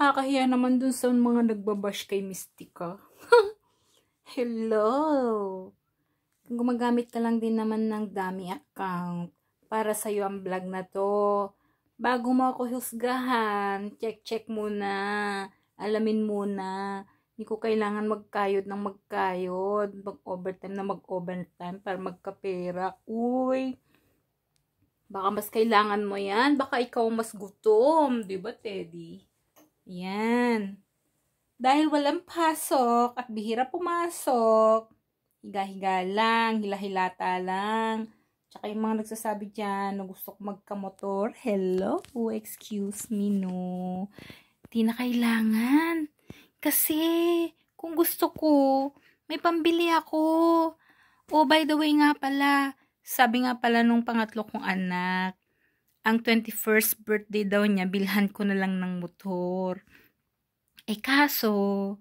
nakakahiya naman dun sa mga nagbabash kay Mystica. Hello! Gumagamit ka lang din naman ng dami account para sa'yo ang vlog na to. Bago mo ako husgahan, check-check muna. Alamin muna. Hindi ko kailangan magkayod ng magkayod. Mag-overtime na mag-overtime para magkapera. Uy! Baka mas kailangan mo yan. Baka ikaw mas gutom. ba diba, Teddy? Yan. Dahil walang pasok at bihira pumasok, higa-higa lang, hila-hilata lang. Tsaka yung mga nagsasabi dyan na gusto ko magkamotor, hello, oh, excuse me, no. Hindi na kailangan. Kasi, kung gusto ko, may pambili ako. Oh, by the way nga pala, sabi nga pala nung pangatlo kong anak, ang 21st birthday daw niya, bilhan ko na lang ng motor. Eh kaso,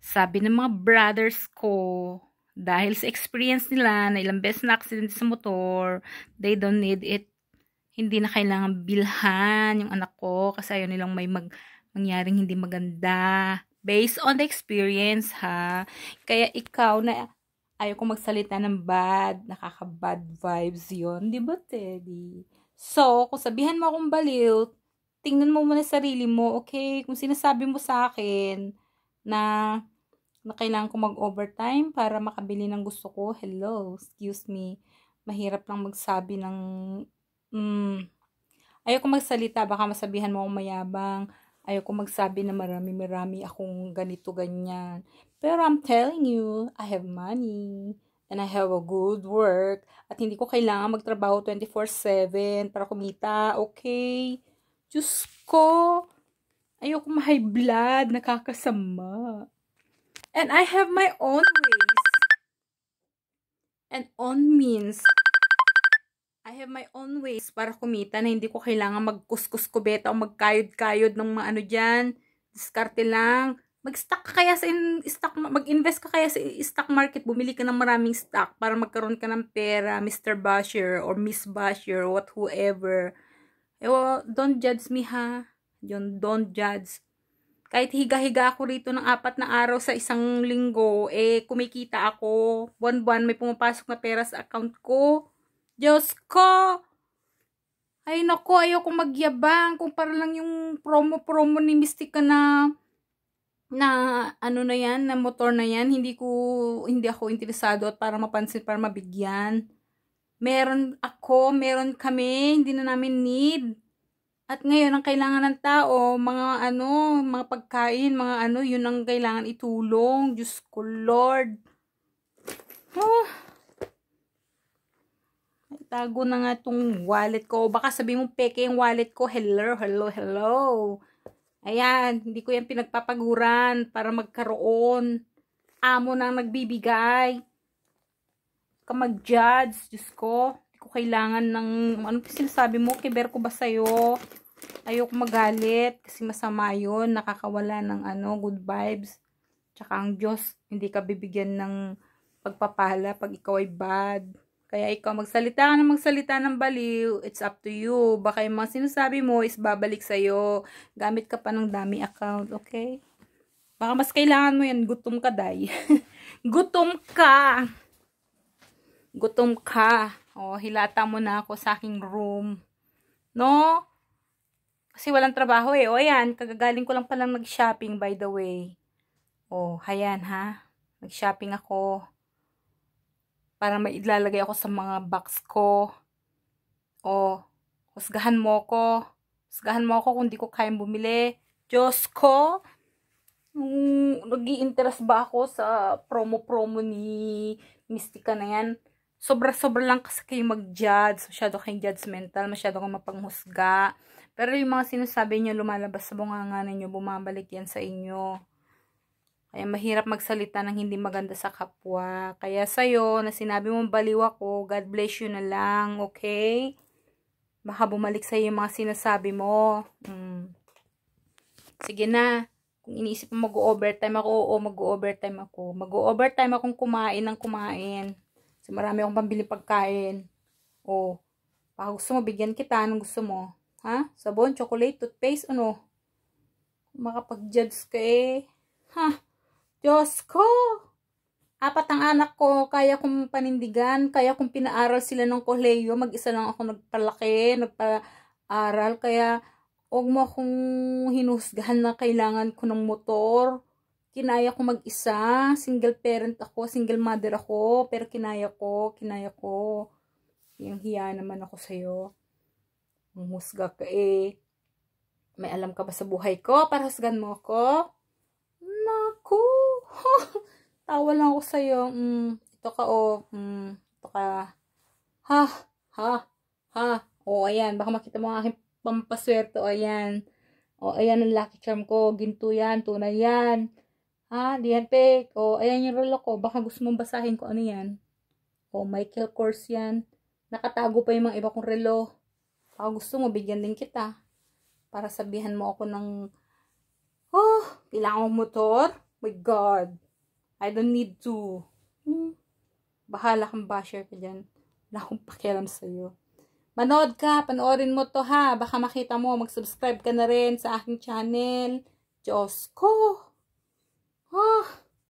sabi ng mga brothers ko, dahil sa experience nila na ilang beses na accident sa motor, they don't need it. Hindi na kailangan bilhan yung anak ko kasi ayaw nilang may mag mangyaring hindi maganda. Based on the experience, ha? Kaya ikaw na ayaw kong magsalita ng bad, nakaka-bad vibes yon di ba, Teddy? So, kung sabihan mo akong baliw, tingnan mo muna sarili mo, okay? Kung sinasabi mo sa akin na, na kailangan ko mag-overtime para makabili ng gusto ko, hello, excuse me. Mahirap lang magsabi ng, mm, ayoko magsalita, baka masabihan mo akong mayabang. Ayoko magsabi na marami-marami akong ganito-ganyan. Pero I'm telling you, I have money and I have a good work at hindi ko kailangan magtrabaho 24-7 para kumita, okay? Diyos ko, ayoko ma-high blood, nakakasama. And I have my own ways and own means. I have my own ways para kumita na hindi ko kailangan magkuskus kubeta o magkayod-kayod ng mga ano dyan. Diskarte lang mag-stock ka kaya sa in stock mag-invest ka kaya sa stock market bumili ka ng maraming stock para magkaroon ka ng pera Mr. Basher or Miss Basher or what whoever eh well, don't judge me ha Yun, don't judge kahit higa-higa ako rito ng apat na araw sa isang linggo eh kumikita ako buwan-buwan may pumapasok na pera sa account ko Diyos ko ay nako ayoko magyabang kung para lang yung promo-promo ni Mystica na na ano na yan, na motor na yan, hindi ko, hindi ako interesado at para mapansin, para mabigyan. Meron ako, meron kami, hindi na namin need. At ngayon, ang kailangan ng tao, mga ano, mga pagkain, mga ano, yun ang kailangan itulong. Diyos ko, Lord. Oh. Ay, tago na nga tong wallet ko. Baka sabi mo, peke yung wallet ko. Hello, hello, hello. Ayan, hindi ko yan pinagpapaguran para magkaroon. Amo nang nagbibigay. Ka mag-judge, Diyos ko. Hindi ko kailangan ng, ano pa sinasabi mo, kiber ko ba sa'yo? Ayoko magalit kasi masama yun. Nakakawala ng ano, good vibes. Tsaka ang Diyos, hindi ka bibigyan ng pagpapala pag ikaw ay bad. Kaya ikaw, magsalita ka ng magsalita ng baliw, it's up to you. Baka yung mga sinasabi mo is babalik sa'yo. Gamit ka pa ng dami account, okay? Baka mas kailangan mo yan, gutom ka, day. gutom ka! Gutom ka. O, oh, hilata mo na ako sa aking room. No? Kasi walang trabaho eh. O, ayan, kagagaling ko lang palang nag-shopping, by the way. O, oh, hayan ha. Nag-shopping ako para mailalagay ako sa mga box ko. O, husgahan mo ako. Husgahan mo ako kung di ko kayang bumili. Diyos ko! Nung mm, nag interest ba ako sa promo-promo ni Mystica na yan? Sobra-sobra lang kasi kayo mag-judge. Masyado kayong judgmental. Masyado kang mapanghusga. Pero yung mga sinasabi niyo lumalabas sa bunganga niyo bumabalik yan sa inyo. Ay, mahirap magsalita ng hindi maganda sa kapwa. Kaya sa'yo, na sinabi mong baliw ako, God bless you na lang, okay? Baka bumalik sa'yo yung mga sinasabi mo. Mm. Sige na. Kung iniisip mo mag-overtime ako, oo, mag-overtime ako. Mag-overtime akong kumain ng kumain. Kasi marami akong pambili pagkain. O, baka gusto mo, bigyan kita. Anong gusto mo? Ha? Sabon, chocolate, toothpaste, ano? Makapag-judge ka eh. Ha? Diyos ko! Apat ang anak ko, kaya kong panindigan, kaya kong pinaaral sila ng koleyo, mag-isa lang ako nagpalaki, nagpaaral, kaya huwag mo akong hinusgahan na kailangan ko ng motor. Kinaya ko mag-isa, single parent ako, single mother ako, pero kinaya ko, kinaya ko. Yung hiya naman ako sa'yo. Humusga ka eh. May alam ka ba sa buhay ko para husgan mo ako? Tawa lang ako sa'yo. Mm, ito ka o. Oh. Mm, ito ka. Ha? Ha? Ha? O, oh, ayan. Baka makita mo ang aking pampaswerte. O, oh, ayan. O, oh, ayan ang lucky charm ko. Ginto yan. Tunay yan. Ha? diyan yan O, oh, ayan yung rolo ko. Baka gusto mong basahin ko ano yan. O, oh, Michael Kors yan. Nakatago pa yung mga iba kong relo. Baka gusto mo, bigyan din kita. Para sabihan mo ako ng, oh, kailangan motor. My God. I don't need to. Hmm. Bahala kang basher ka dyan. Wala akong pakialam sa'yo. Manood ka, panoorin mo to ha. Baka makita mo, mag-subscribe ka na rin sa aking channel. Diyos ko. Oh.